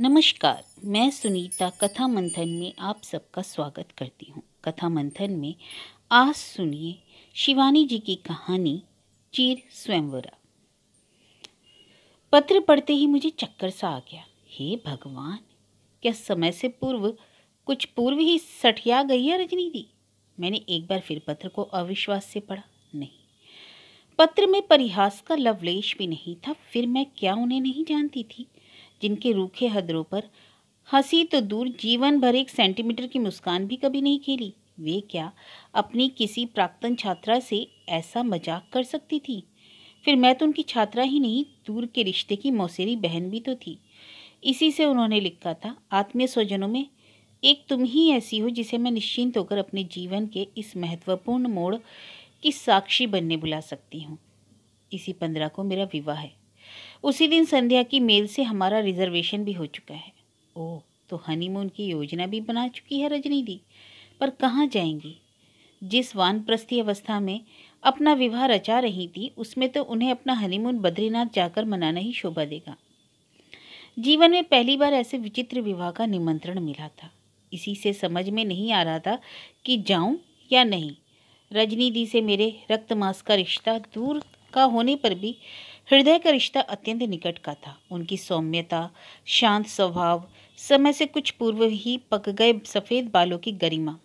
नमस्कार मैं सुनीता कथा मंथन में आप सबका स्वागत करती हूँ कथा मंथन में आज सुनिए शिवानी जी की कहानी चीर स्वयंवरा पत्र पढ़ते ही मुझे चक्कर सा आ गया हे भगवान क्या समय से पूर्व कुछ पूर्व ही सठिया गई है रजनी दी मैंने एक बार फिर पत्र को अविश्वास से पढ़ा नहीं पत्र में परिहास का लवलेश भी नहीं था फिर मैं क्या उन्हें नहीं जानती थी जिनके रूखे हदरों पर हंसी तो दूर जीवन भर एक सेंटीमीटर की मुस्कान भी कभी नहीं खेली वे क्या अपनी किसी प्राक्तन छात्रा से ऐसा मजाक कर सकती थी फिर मैं तो उनकी छात्रा ही नहीं दूर के रिश्ते की मौसेरी बहन भी तो थी इसी से उन्होंने लिखा था आत्मीय स्वजनों में एक तुम ही ऐसी हो जिसे मैं निश्चिंत होकर अपने जीवन के इस महत्वपूर्ण मोड़ की साक्षी बनने बुला सकती हूँ इसी पंद्रह को मेरा विवाह है उसी दिन संध्या की मेल से हमारा रिजर्वेशन भी हो चुका है ओह तो हनीमून की योजना भी बना चुकी है रजनी दी पर कहाँ जाएंगी जिस वानप्रस्थी अवस्था में अपना विवाह रचा रही थी उसमें तो उन्हें अपना हनीमून बद्रीनाथ जाकर मनाना ही शोभा देगा जीवन में पहली बार ऐसे विचित्र विवाह का निमंत्रण मिला था इसी से समझ में नहीं आ रहा था कि जाऊं या नहीं रजनी दी से मेरे रक्त मास का रिश्ता दूर का होने पर भी हृदय का रिश्ता अत्यंत निकट का था उनकी सौम्यता शांत स्वभाव समय से कुछ पूर्व ही पक गए सफ़ेद बालों की गरिमा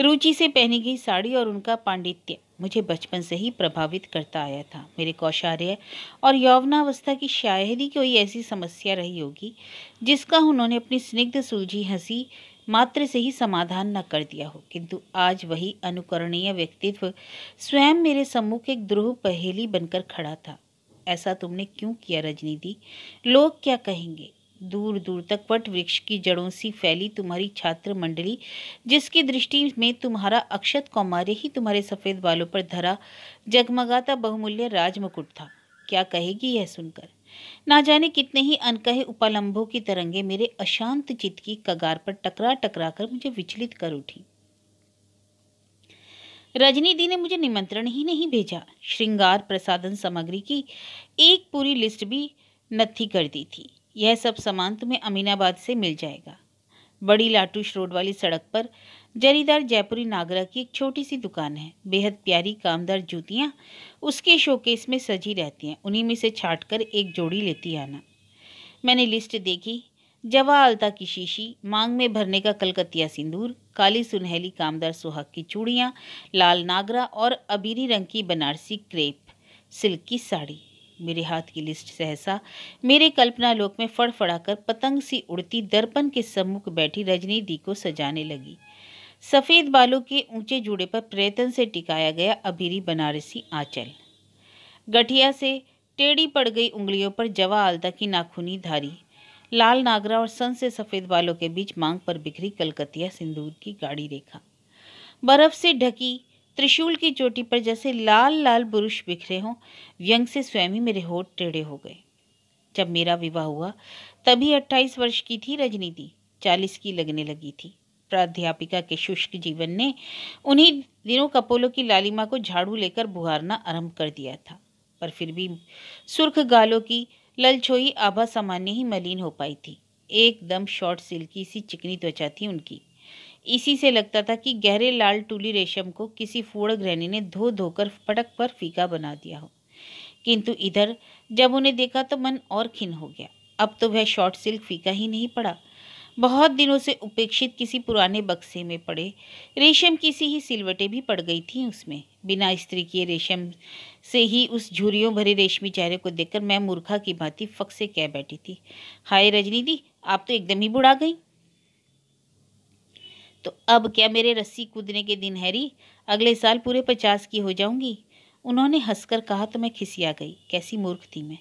रुचि से पहनी गई साड़ी और उनका पांडित्य मुझे बचपन से ही प्रभावित करता आया था मेरे कौशार्य और यौवनावस्था की शायद ही कोई ऐसी समस्या रही होगी जिसका उन्होंने अपनी स्निग्ध सुलझी हंसी मात्र से ही समाधान न कर दिया हो किंतु आज वही अनुकरणीय व्यक्तित्व स्वयं मेरे सम्मुख एक ध्रुव पहेली बनकर खड़ा था ऐसा तुमने क्यों किया रजनी लोग क्या कहेंगे दूर दूर तक वट वृक्ष की जड़ों सी फैली तुम्हारी छात्र मंडली जिसकी दृष्टि में तुम्हारा अक्षत कौमार्य ही तुम्हारे सफ़ेद बालों पर धरा जगमगाता बहुमूल्य राजमुकुट था क्या कहेगी यह सुनकर ना जाने कितने ही अनकहे उपालंभों की तरंगे मेरे अशांत चित्त की कगार पर टकरा टकरा कर मुझे विचलित कर उठी रजनी दी ने मुझे निमंत्रण ही नहीं भेजा श्रृंगार प्रसादन सामग्री की एक पूरी लिस्ट भी नत्थी कर दी थी यह सब सामान तुम्हें अमीनाबाद से मिल जाएगा बड़ी लाटूश रोड वाली सड़क पर जरीदार जयपुरी नागरा की एक छोटी सी दुकान है बेहद प्यारी कामदार जूतियाँ उसके शोकेस में सजी रहती हैं उन्हीं में से छाट कर एक जोड़ी लेती आना मैंने लिस्ट देखी जवा अलता की शीशी मांग में भरने का कलकतिया सिंदूर काली सुनहली कामदार सुहाग की चूड़ियाँ लाल नागरा और अबीरी रंग की बनारसी क्रेप सिल्क की साड़ी मेरे हाथ की लिस्ट सहसा मेरे कल्पना लोक में फड़फड़ाकर पतंग सी उड़ती दर्पण के सम्मुख बैठी रजनी दी को सजाने लगी सफ़ेद बालों के ऊंचे जूड़े पर प्रयत्न से टिकाया गया अबीरी बनारसी आंचल गठिया से टेढ़ी पड़ गई उंगलियों पर जवा आलता की नाखूनी धारी लाल नागरा और सन से सफ़ेद बालों के बीच मांग पर बिखरी कलकतिया सिंदूर की गाड़ी रेखा बर्फ से ढकी त्रिशूल की चोटी पर जैसे लाल लाल बुरुश बिखरे हों व्यंग से स्वयं ही मेरे होठ टेढ़े हो गए जब मेरा विवाह हुआ तभी अट्ठाईस वर्ष की थी रजनीति चालीस की लगने लगी थी प्राध्यापिका के शुष्क जीवन ने उन्हीं दिनों कपोलों की लालिमा को झाड़ू लेकर बुहारना आरंभ कर दिया था पर फिर भी सुर्ख गालों की ललछोई आभा सामान्य ही मलिन हो पाई थी एकदम शॉर्ट सिल्की सी चिकनी त्वचा थी उनकी इसी से लगता था कि गहरे लाल टूली रेशम को किसी फूड़ ग्रहणी ने धो धोकर पटक पर फीका बना दिया हो किंतु इधर जब उन्हें देखा तो मन और खिन हो गया अब तो वह शॉर्ट सिल्क फीका ही नहीं पड़ा बहुत दिनों से उपेक्षित किसी पुराने बक्से में पड़े रेशम की सी ही सिलवटें भी पड़ गई थी उसमें बिना स्त्री किए रेशम से ही उस झुरियों भरे रेशमी चेहरे को देखकर मैं मूर्खा की भांति फक से कह बैठी थी हाय रजनी दी आप तो एकदम ही बुढ़ा गई तो अब क्या मेरे रस्सी कूदने के दिन हैरी अगले साल पूरे पचास की हो जाऊंगी उन्होंने हंसकर कहा तो मैं खिसिया गई कैसी मूर्ख थी मैं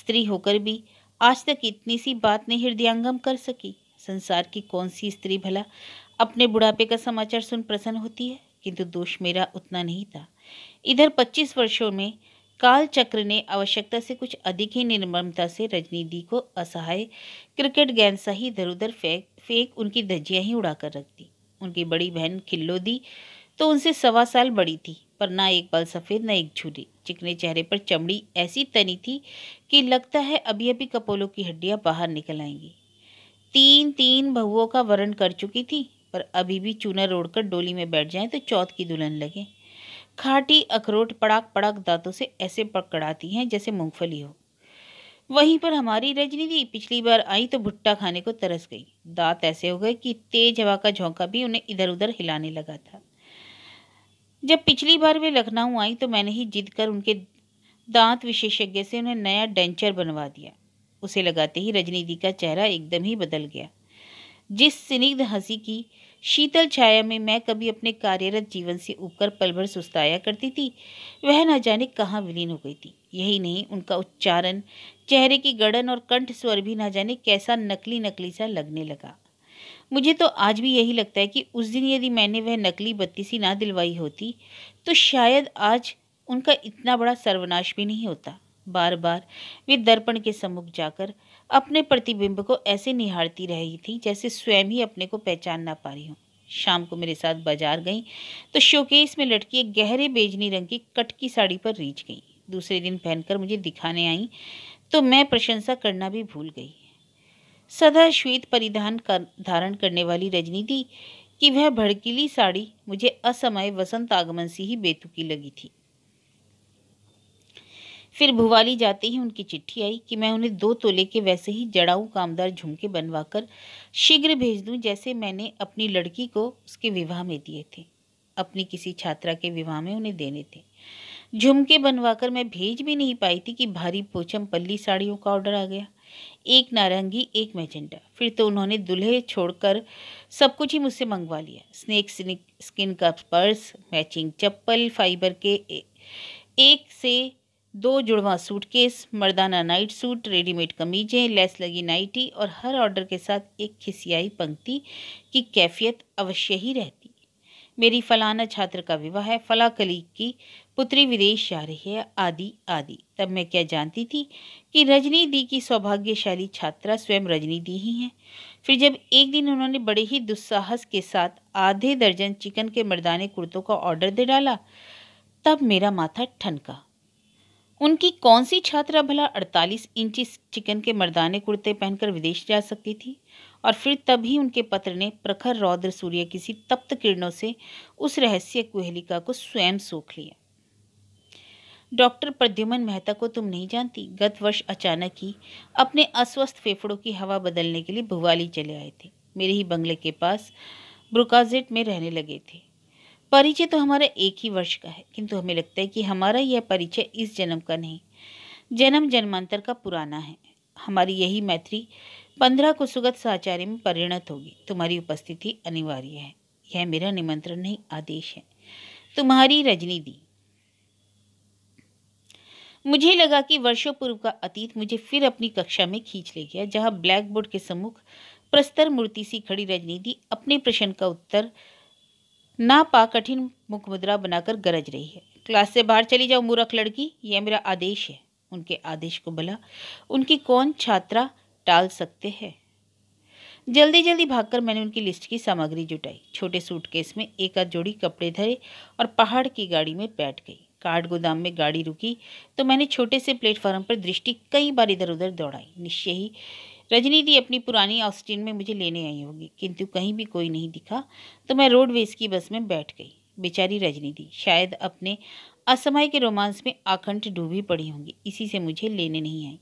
स्त्री होकर भी आज तक इतनी सी बात नहीं हृदयंगम कर सकी संसार की कौन सी स्त्री भला अपने बुढ़ापे का समाचार सुन प्रसन्न होती है किंतु दोष मेरा उतना नहीं था इधर पच्चीस वर्षों में काल चक्र ने आवश्यकता से कुछ अधिक ही निर्ममता से रजनी दी को असहाय क्रिकेट गेंद सा ही इधर उधर फेंक फेंक उनकी धज्जियाँ ही उड़ाकर रख दी उनकी बड़ी बहन खिल्लो दी तो उनसे सवा साल बड़ी थी पर ना एक बाल सफ़ेद ना एक झूरी चिकने चेहरे पर चमड़ी ऐसी तनी थी कि लगता है अभी अभी कपोलों की हड्डियाँ बाहर निकल आएंगी तीन तीन बहुओं का वर्ण कर चुकी थी पर अभी भी चूना रोड़कर डोली में बैठ जाए तो चौथ की दुल्हन लगे खाटी अखरोट पड़ाक पड़ाक दांतों से ऐसे पकड़ाती हैं जैसे मूंगफली हो वहीं पर हमारी रजनीति पिछली बार आई तो भुट्टा खाने को तरस गई दांत ऐसे हो गए कि तेज हवा का झोंका भी उन्हें इधर उधर हिलाने लगा था जब पिछली बार वे लखनऊ आई तो मैंने ही जिद कर उनके दांत विशेषज्ञ से उन्हें नया डेंचर बनवा दिया उसे लगाते ही रजनी दी का चेहरा एकदम ही बदल गया जिस स्निग्ध हंसी की शीतल छाया में मैं कभी अपने कार्यरत जीवन से ऊपर पल भर सुस्ताया करती थी वह न जाने कहाँ विलीन हो गई थी यही नहीं उनका उच्चारण चेहरे की गड़न और कंठ स्वर भी न जाने कैसा नकली नकली सा लगने लगा मुझे तो आज भी यही लगता है कि उस दिन यदि मैंने वह नकली बत्ती सी ना दिलवाई होती तो शायद आज उनका इतना बड़ा सर्वनाश भी नहीं होता बार बार वे दर्पण के सम्मुख जाकर अपने प्रतिबिंब को ऐसे निहारती रही थी जैसे स्वयं ही अपने को पहचान ना पा रही हूँ शाम को मेरे साथ बाजार गई तो शोकेस में लटकी एक गहरे बेजनी रंग की कट की साड़ी पर रीछ गई दूसरे दिन पहनकर मुझे दिखाने आई तो मैं प्रशंसा करना भी भूल गई सदा श्वेत परिधान कर धारण करने वाली रजनी थी कि वह भड़कीली साड़ी मुझे असमय वसंत आगमन से ही बेतुकी लगी थी फिर भुवाली जाते ही उनकी चिट्ठी आई कि मैं उन्हें दो तोले के वैसे ही जड़ाऊ कामदार झुमके बनवाकर शीघ्र भेज दूं जैसे मैंने अपनी लड़की को उसके विवाह में दिए थे अपनी किसी छात्रा के विवाह में उन्हें देने थे झुमके बनवाकर मैं भेज भी नहीं पाई थी कि भारी पोचम पल्ली साड़ियों का ऑर्डर आ गया एक नारंगी एक मैजेंडा फिर तो उन्होंने दुल्हे छोड़कर सब कुछ ही मुझसे मंगवा लिया स्नेक स्किन का पर्स मैचिंग चप्पल फाइबर के एक से दो जुड़वा सूटकेस मर्दाना नाइट सूट रेडीमेड कमीजें लेस लगी नाइटी और हर ऑर्डर के साथ एक खिसियाई पंक्ति की कैफियत अवश्य ही रहती मेरी फलाना छात्र का विवाह है फला कलीग की पुत्री विदेश जा रही है आदि आदि तब मैं क्या जानती थी कि रजनी दी की सौभाग्यशाली छात्रा स्वयं रजनी दी ही हैं फिर जब एक दिन उन्होंने बड़े ही दुस्साहस के साथ आधे दर्जन चिकन के मर्दाने कुर्तों का ऑर्डर दे डाला तब मेरा माथा ठनका उनकी कौन सी छात्रा भला 48 इंची चिकन के मर्दाने कुर्ते पहनकर विदेश जा सकती थी और फिर तभी उनके पत्र ने प्रखर रौद्र सूर्य किसी तप्त किरणों से उस रहस्य कुहलिका को स्वयं सोख लिया डॉक्टर प्रद्युमन मेहता को तुम नहीं जानती गत वर्ष अचानक ही अपने अस्वस्थ फेफड़ों की हवा बदलने के लिए भुवाली चले आए थे मेरे ही बंगले के पास ब्रुकाजेट में रहने लगे थे परिचय तो हमारा एक ही वर्ष का है किंतु हमें लगता है कि हमारा यह परिचय इस जन्म का नहीं जन्म जन्मांतर का पुराना है हमारी यही मैत्री पंद्रह को सुगत साचार्य में परिणत होगी तुम्हारी उपस्थिति अनिवार्य है यह मेरा निमंत्रण नहीं आदेश है तुम्हारी रजनी दी मुझे लगा कि वर्षों पूर्व का अतीत मुझे फिर अपनी कक्षा में खींच ले गया जहाँ ब्लैक बोर्ड के सम्मुख प्रस्तर मूर्ति सी खड़ी दी अपने प्रश्न का उत्तर ना पा कठिन मुख मुद्रा बनाकर गरज रही है क्लास से बाहर चली जाओ मूर्ख लड़की यह मेरा आदेश है उनके आदेश को भला उनकी कौन छात्रा टाल सकते हैं जल्दी जल्दी भागकर मैंने उनकी लिस्ट की सामग्री जुटाई छोटे सूटकेस में एक आध जोड़ी कपड़े धरे और पहाड़ की गाड़ी में बैठ गई कार्ड गोदाम में गाड़ी रुकी तो मैंने छोटे से प्लेटफार्म पर दृष्टि कई बार इधर उधर दौड़ाई निश्चय ही रजनी दी अपनी पुरानी ऑस्टिन में मुझे लेने आई होगी किंतु कहीं भी कोई नहीं दिखा तो मैं रोडवेज की बस में बैठ गई बेचारी रजनी दी शायद अपने असमय के रोमांस में आखंड डूबी पड़ी होंगी इसी से मुझे लेने नहीं आई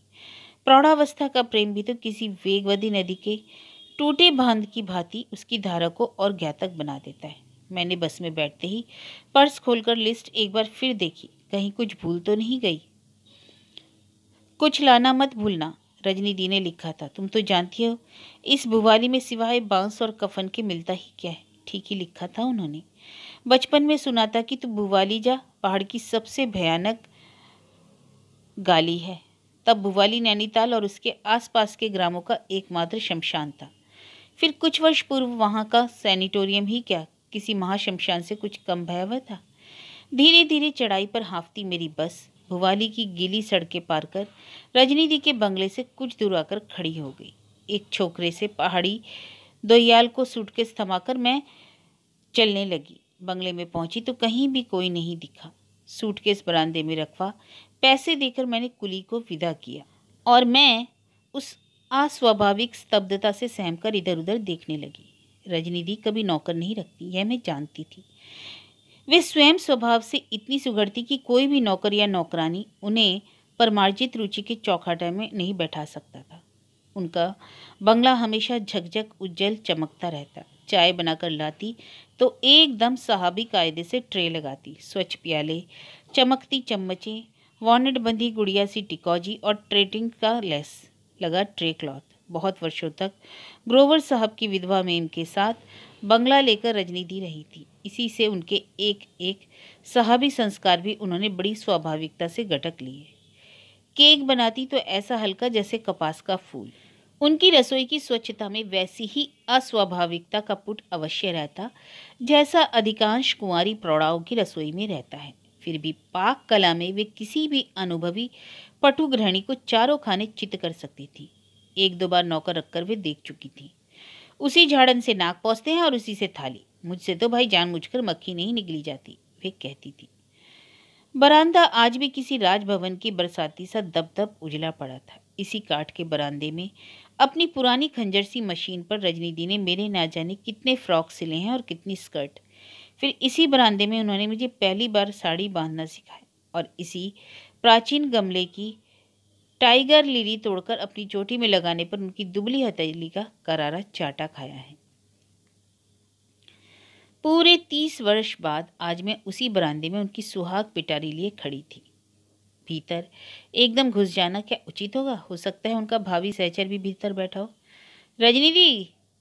प्रौढ़ावस्था का प्रेम भी तो किसी वेगवदी नदी के टूटे बांध की भांति उसकी धारा को और ज्ञातक बना देता है मैंने बस में बैठते ही पर्स खोलकर लिस्ट एक बार फिर देखी कहीं कुछ भूल तो नहीं गई कुछ लाना मत भूलना रजनी दी ने लिखा था तुम तो जानती हो इस भुवाली में सिवाय बांस और कफन के मिलता ही क्या है ठीक ही लिखा था उन्होंने बचपन में सुना था कि तू भुवाली जा पहाड़ की सबसे भयानक गाली है तब भुवाली नैनीताल और उसके आसपास के ग्रामों का एकमात्र शमशान था फिर कुछ वर्ष पूर्व वहाँ का सैनिटोरियम ही क्या किसी महाशमशान से कुछ कम भयावह था धीरे धीरे चढ़ाई पर हाफती मेरी बस भुवाली की गीली सड़कें पार कर रजनी दी के बंगले से कुछ दूर आकर खड़ी हो गई एक छोकरे से पहाड़ी दोयाल को सूटकेस थमाकर मैं चलने लगी बंगले में पहुंची तो कहीं भी कोई नहीं दिखा सूटकेस बरामदे में रखवा पैसे देकर मैंने कुली को विदा किया और मैं उस अस्वाभाविक स्तब्धता से सहम कर इधर उधर देखने लगी रजनी दी कभी नौकर नहीं रखती यह मैं जानती थी वे स्वयं स्वभाव से इतनी सुगढ़ती कि कोई भी नौकर या नौकरानी उन्हें परमार्जित रुचि के चौखाटे में नहीं बैठा सकता था उनका बंगला हमेशा झकझक उज्जवल चमकता रहता चाय बनाकर लाती तो एकदम साहबी कायदे से ट्रे लगाती स्वच्छ प्याले चमकती चम्मचे वॉनेट बंधी गुड़िया सी टिकॉजी और ट्रेटिंग का लेस लगा ट्रे क्लॉथ बहुत वर्षों तक ग्रोवर साहब की विधवा में इनके साथ बंगला लेकर रजनी दी रही थी इसी से उनके एक एक सहाबी संस्कार भी उन्होंने बड़ी स्वाभाविकता से गटक लिए केक बनाती तो ऐसा हल्का जैसे कपास का फूल उनकी रसोई की स्वच्छता में वैसी ही अस्वाभाविकता का पुट अवश्य रहता जैसा अधिकांश कुंवारी प्रौढ़ाओं की रसोई में रहता है फिर भी पाक कला में वे किसी भी अनुभवी पटु को चारों खाने चित कर सकती थी एक दो बार नौकर रखकर वे देख चुकी थी उसी झाड़न से नाक पहुँचते हैं और उसी से थाली मुझसे तो भाई जान मुझकर मक्खी नहीं निकली जाती वे कहती थी बरांदा आज भी किसी राजभवन की बरसाती सा दब उजला पड़ा था इसी काठ के बरामदे में अपनी पुरानी खंजर सी मशीन पर रजनी दी ने मेरे ना जाने कितने फ्रॉक सिले हैं और कितनी स्कर्ट फिर इसी बरांडे में उन्होंने मुझे पहली बार साड़ी बांधना सिखाया और इसी प्राचीन गमले की टाइगर लिली तोड़कर अपनी चोटी में लगाने पर उनकी दुबली हथेली का करारा चाटा खाया है पूरे तीस वर्ष बाद आज मैं उसी बरामदे में उनकी सुहाग पिटारी लिए खड़ी थी भीतर एकदम घुस जाना क्या उचित होगा हो सकता है उनका भावी सहचर भी भीतर बैठा हो रजनी दी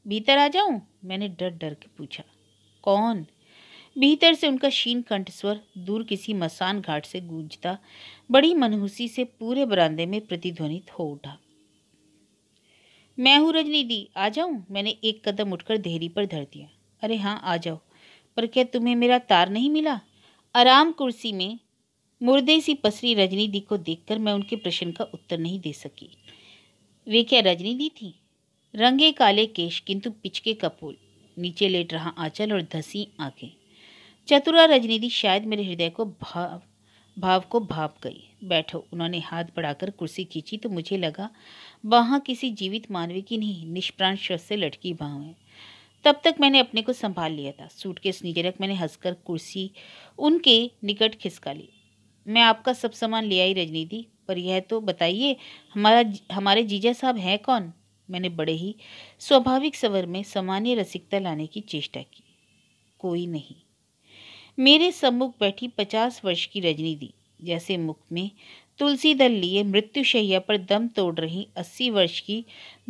भीतर आ जाऊं मैंने डर डर के पूछा कौन भीतर से उनका शीन कंठ स्वर दूर किसी मसान घाट से गूंजता बड़ी मनहूसी से पूरे बरामदे में प्रतिध्वनित हो उठा मैं हूं रजनी दी आ जाऊं मैंने एक कदम उठकर देहरी पर धर दिया अरे हाँ आ जाओ पर क्या तुम्हें मेरा तार नहीं मिला आराम कुर्सी में मुर्दे सी पसरी रजनी दी को देखकर मैं उनके प्रश्न का उत्तर नहीं दे सकी वे क्या रजनी दी थी रंगे काले केश किंतु पिचके कपूल नीचे लेट रहा आंचल और धसी आंखें चतुरा रजनी दी शायद मेरे हृदय को भाव भाव को भाप गई बैठो उन्होंने हाथ बढ़ाकर कुर्सी खींची तो मुझे लगा वहाँ किसी जीवित मानवी की नहीं निष्प्राण शव से लटकी भाव है तब तक मैंने अपने को संभाल लिया था सूट के नीचे रख मैंने हंसकर कुर्सी उनके निकट खिसका ली मैं आपका सब सामान ले आई रजनी दी पर यह तो बताइए हमारा हमारे जीजा साहब हैं कौन मैंने बड़े ही स्वाभाविक सवर में सामान्य रसिकता लाने की चेष्टा की कोई नहीं मेरे सम्मुख बैठी पचास वर्ष की रजनी दी जैसे मुख में तुलसी दल लिए मृत्युशैया पर दम तोड़ रही अस्सी वर्ष की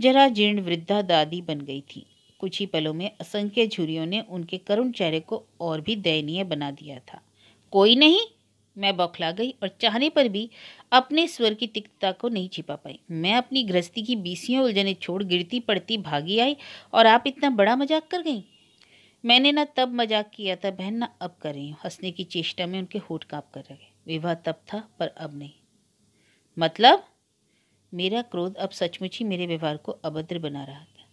जरा जीर्ण वृद्धा दादी बन गई थी कुछ ही पलों में असंख्य झुरियों ने उनके करुण चेहरे को और भी दयनीय बना दिया था कोई नहीं मैं बौखला गई और चाहने पर भी अपने स्वर की तिक्तता को नहीं छिपा पाई मैं अपनी गृहस्थी की बीसियों उलझने छोड़ गिरती पड़ती भागी आई और आप इतना बड़ा मजाक कर गई मैंने ना तब मजाक किया था बहन ना अब कर रही हूँ हंसने की चेष्टा में उनके होठ काँप कर रहे विवाह तब था पर अब नहीं मतलब मेरा क्रोध अब सचमुच ही मेरे व्यवहार को अभद्र बना रहा था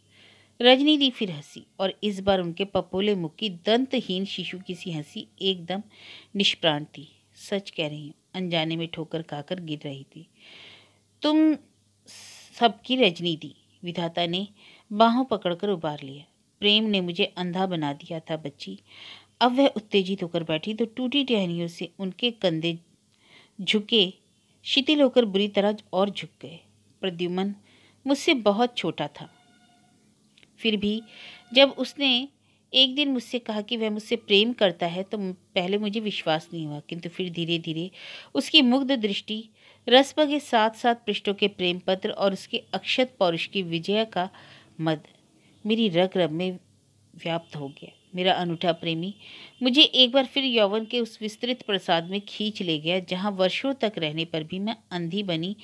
रजनी दी फिर हंसी और इस बार उनके पपोले मुख की दंतहीन शिशु की सी हंसी एकदम निष्प्राण थी सच कह रही हूँ अनजाने में ठोकर खाकर गिर रही थी तुम सबकी रजनी दी विधाता ने बाहों पकड़कर उबार लिया प्रेम ने मुझे अंधा बना दिया था बच्ची अब वह उत्तेजित होकर बैठी तो टूटी टहनियों से उनके कंधे झुके शिथिल होकर बुरी तरह और झुक गए प्रद्युमन मुझसे बहुत छोटा था फिर भी जब उसने एक दिन मुझसे कहा कि वह मुझसे प्रेम करता है तो पहले मुझे विश्वास नहीं हुआ किंतु फिर धीरे धीरे उसकी मुग्ध दृष्टि रस्प के साथ साथ पृष्ठों के प्रेम पत्र और उसके अक्षत पौरुष की विजय का मद मेरी रग रग में व्याप्त हो गया मेरा अनूठा प्रेमी मुझे एक बार फिर यौवन के उस विस्तृत प्रसाद में खींच ले गया जहाँ वर्षों तक रहने पर भी मैं अंधी बनी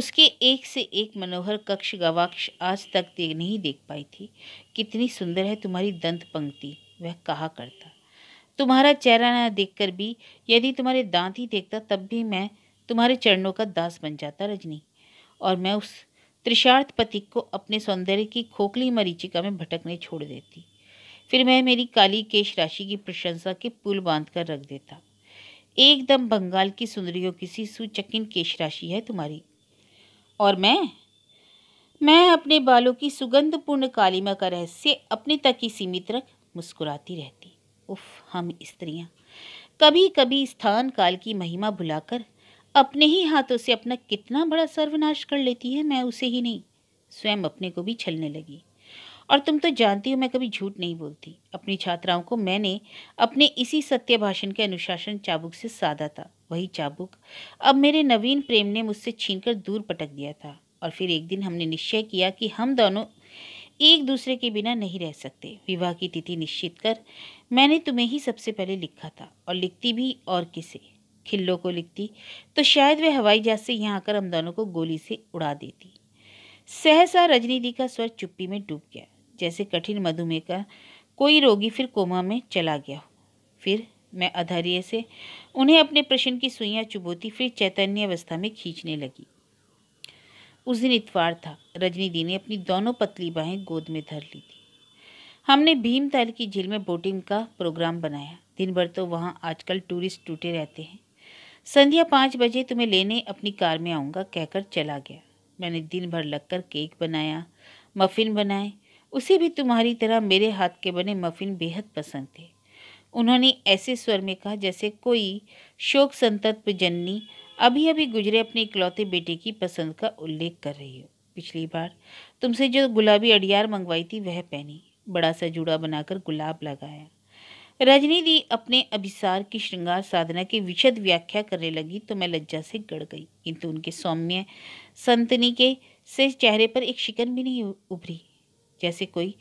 उसके एक से एक मनोहर कक्ष गवाक्ष आज तक दे, नहीं देख पाई थी कितनी सुंदर है तुम्हारी दंत पंक्ति वह कहा करता तुम्हारा चेहरा ना देखकर भी यदि तुम्हारे दांत ही देखता तब भी मैं तुम्हारे चरणों का दास बन जाता रजनी और मैं उस त्रिषार्थ पथिक को अपने सौंदर्य की खोखली मरीचिका में भटकने छोड़ देती फिर मैं मेरी काली केश राशि की प्रशंसा के पुल बांध कर रख देता एकदम बंगाल की सुंदरियों की सी सुचकिन केश राशि है तुम्हारी और मैं मैं अपने बालों की सुगंधपूर्ण कालिमा का रहस्य अपने तक ही सीमित रख मुस्कुराती रहती उफ हम स्त्रियाँ कभी कभी स्थान काल की महिमा भुलाकर अपने ही हाथों से अपना कितना बड़ा सर्वनाश कर लेती है मैं उसे ही नहीं स्वयं अपने को भी छलने लगी और तुम तो जानती हो मैं कभी झूठ नहीं बोलती अपनी छात्राओं को मैंने अपने इसी सत्य भाषण के अनुशासन चाबुक से साधा था वही चाबुक अब मेरे नवीन प्रेम ने मुझसे छीनकर दूर पटक दिया था और फिर एक दिन हमने निश्चय किया कि हम दोनों एक दूसरे के बिना नहीं रह सकते विवाह की तिथि निश्चित कर मैंने तुम्हें ही सबसे पहले लिखा था और लिखती भी और किसे खिल्लो को लिखती तो शायद वह हवाई जहाज से यहाँ आकर हम दोनों को गोली से उड़ा देती सहसा रजनी दी का स्वर चुप्पी में डूब गया जैसे कठिन मधुमेह का कोई रोगी फिर कोमा में चला गया हो फिर मैं अधर्य से उन्हें अपने प्रश्न की सुइयाँ चुबोती फिर चैतन्य अवस्था में खींचने लगी उस दिन इतवार था रजनी दी ने अपनी दोनों पतली बाहें गोद में धर ली थी हमने भीमताल की झील में बोटिंग का प्रोग्राम बनाया दिन भर तो वहाँ आजकल टूरिस्ट टूटे रहते हैं संध्या पाँच बजे तुम्हें लेने अपनी कार में आऊँगा कहकर चला गया मैंने दिन भर लगकर केक बनाया मफ़िन बनाए उसे भी तुम्हारी तरह मेरे हाथ के बने मफ़िन बेहद पसंद थे उन्होंने ऐसे स्वर में कहा जैसे कोई शोक संतत जननी अभी अभी गुजरे अपने इकलौते बेटे की पसंद का उल्लेख कर रही हो पिछली बार तुमसे जो गुलाबी अडियार मंगवाई थी वह पहनी बड़ा सा जूड़ा बनाकर गुलाब लगाया रजनी दी अपने अभिसार की श्रृंगार साधना की विशद व्याख्या करने लगी तो मैं लज्जा से गड़ गई किंतु उनके सौम्य संतनी के से चेहरे पर एक शिकन भी नहीं उभरी जैसे कोई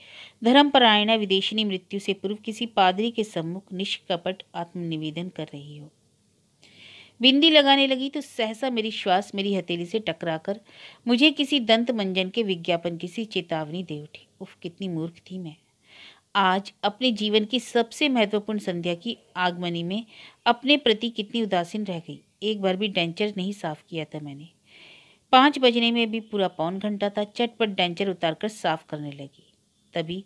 धर्मपरायणा विदेशिनी मृत्यु से पूर्व किसी पादरी के सम्मुख निष्कपट आत्मनिवेदन कर रही हो बिंदी लगाने लगी तो सहसा मेरी श्वास मेरी हथेली से टकराकर मुझे किसी दंत मंजन के विज्ञापन की सी चेतावनी दे उठी उफ कितनी मूर्ख थी मैं आज अपने जीवन की सबसे महत्वपूर्ण संध्या की आगमनी में अपने प्रति कितनी उदासीन रह गई एक बार भी डेंचर नहीं साफ किया था मैंने पाँच बजने में भी पूरा पौन घंटा था चटपट डेंचर उतारकर साफ करने लगी तभी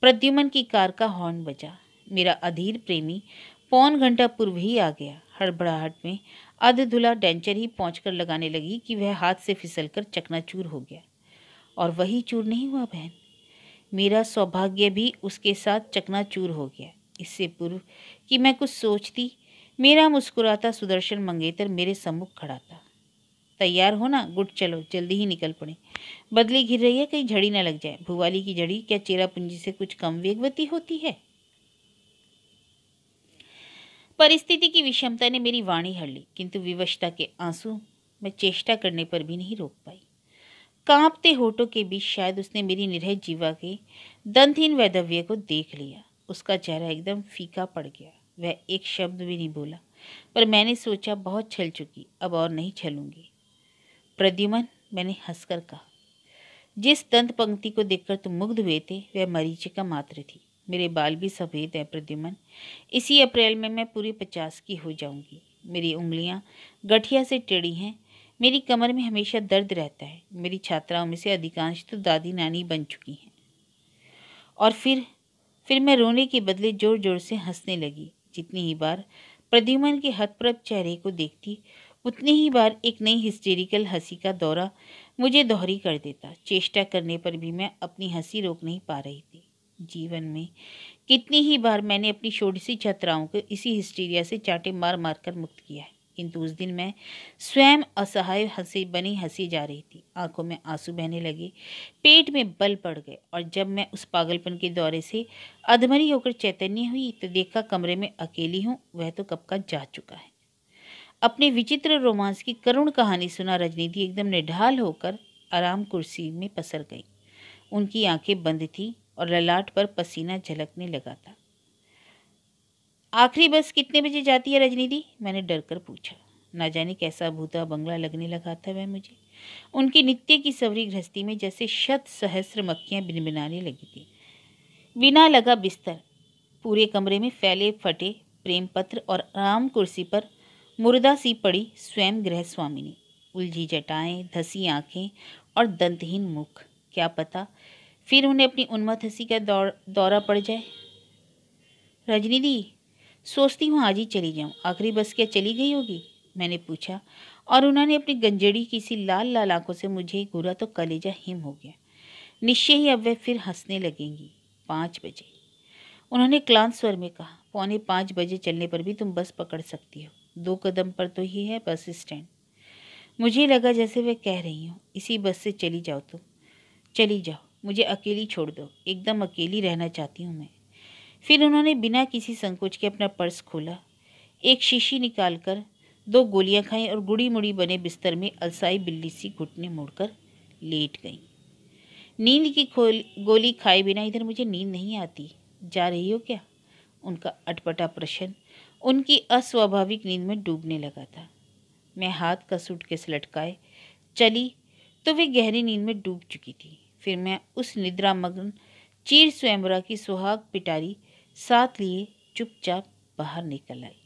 प्रद्युमन की कार का हॉर्न बजा मेरा अधीर प्रेमी पौन घंटा पूर्व ही आ गया हड़बड़ाहट में अध धुला डेंचर ही पहुँच लगाने लगी कि वह हाथ से फिसल कर चकनाचूर हो गया और वही चूर नहीं हुआ बहन मेरा सौभाग्य भी उसके साथ चकनाचूर हो गया इससे पूर्व कि मैं कुछ सोचती मेरा मुस्कुराता सुदर्शन मंगेतर मेरे सम्मुख खड़ा था तैयार हो ना गुड चलो जल्दी ही निकल पड़े बदली घिर रही है कहीं झड़ी ना लग जाए भुवाली की झड़ी क्या चेरा पूंजी से कुछ कम वेगवती होती है परिस्थिति की विषमता ने मेरी वाणी हर ली किंतु विवशता के आंसू मैं चेष्टा करने पर भी नहीं रोक पाई कांपते होठों के बीच शायद उसने मेरी निरह जीवा के दंतहीन वैधव्य को देख लिया उसका चेहरा एकदम फीका पड़ गया वह एक शब्द भी नहीं बोला पर मैंने सोचा बहुत छल चुकी अब और नहीं छलूंगी प्रद्युमन मैंने हंसकर कहा जिस दंत पंक्ति को देखकर तुम मुग्ध हुए थे वह मरीचिका मात्र थी मेरे बाल भी सफ़ेद हैं प्रद्युमन इसी अप्रैल में मैं पूरी पचास की हो जाऊंगी मेरी उंगलियां गठिया से टेढ़ी हैं मेरी कमर में हमेशा दर्द रहता है मेरी छात्राओं में से अधिकांश तो दादी नानी बन चुकी हैं और फिर फिर मैं रोने के बदले जोर जोर से हंसने लगी जितनी ही बार प्रद्युमन के हथप्रभ चेहरे को देखती उतनी ही बार एक नई हिस्टेरिकल हंसी का दौरा मुझे दोहरी कर देता चेष्टा करने पर भी मैं अपनी हंसी रोक नहीं पा रही थी जीवन में कितनी ही बार मैंने अपनी छोटी सी छात्राओं को इसी हिस्टीरिया से चाटे मार मार कर मुक्त किया है किंतु उस दिन मैं स्वयं असहाय हंसी बनी हंसी जा रही थी आंखों में आंसू बहने लगे पेट में बल पड़ गए और जब मैं उस पागलपन के दौरे से अधमरी होकर चैतन्य हुई तो देखा कमरे में अकेली हूँ वह तो कब का जा चुका है अपने विचित्र रोमांस की करुण कहानी सुना रजनीति एकदम निढाल होकर आराम कुर्सी में पसर गई उनकी आंखें बंद थी और ललाट पर पसीना झलकने लगा था आखिरी बस कितने बजे जाती है रजनी दी मैंने डर कर पूछा ना जाने कैसा भूता बंगला लगने लगा था वह मुझे उनकी नित्य की सवरी गृहस्थी में जैसे शत सहस्र मक्खियाँ बिनबिनाने लगी थी बिना लगा बिस्तर पूरे कमरे में फैले फटे प्रेम पत्र और आराम कुर्सी पर मुर्दा सी पड़ी स्वयं गृह स्वामिनी उलझी जटाएं धसी आंखें और दंतहीन मुख क्या पता फिर उन्हें अपनी उन्मत हंसी का दौर दौरा पड़ जाए रजनी दी सोचती हूँ आज ही चली जाऊँ आखिरी बस क्या चली गई होगी मैंने पूछा और उन्होंने अपनी गंजड़ी की सी लाल लाल आंखों से मुझे घूरा तो कलेजा हिम हो गया निश्चय ही अब वह फिर हंसने लगेंगी पाँच बजे उन्होंने क्लांत स्वर में कहा पौने पाँच बजे चलने पर भी तुम बस पकड़ सकती हो दो कदम पर तो ही है बस स्टैंड मुझे लगा जैसे वह कह रही हूँ इसी बस से चली जाओ तुम चली जाओ मुझे अकेली छोड़ दो एकदम अकेली रहना चाहती हूँ मैं फिर उन्होंने बिना किसी संकोच के अपना पर्स खोला एक शीशी निकालकर दो गोलियां खाई और गुड़ी मुड़ी बने बिस्तर में अलसाई बिल्ली सी घुटने मोड़कर लेट गई नींद की खोल गोली खाए बिना इधर मुझे नींद नहीं आती जा रही हो क्या उनका अटपटा प्रश्न उनकी अस्वाभाविक नींद में डूबने लगा था मैं हाथ का के लटकाए चली तो वे गहरी नींद में डूब चुकी थी फिर मैं उस निद्रामग्न चीर स्वयंबरा की सुहाग पिटारी साथ लिए चुपचाप बाहर निकल आई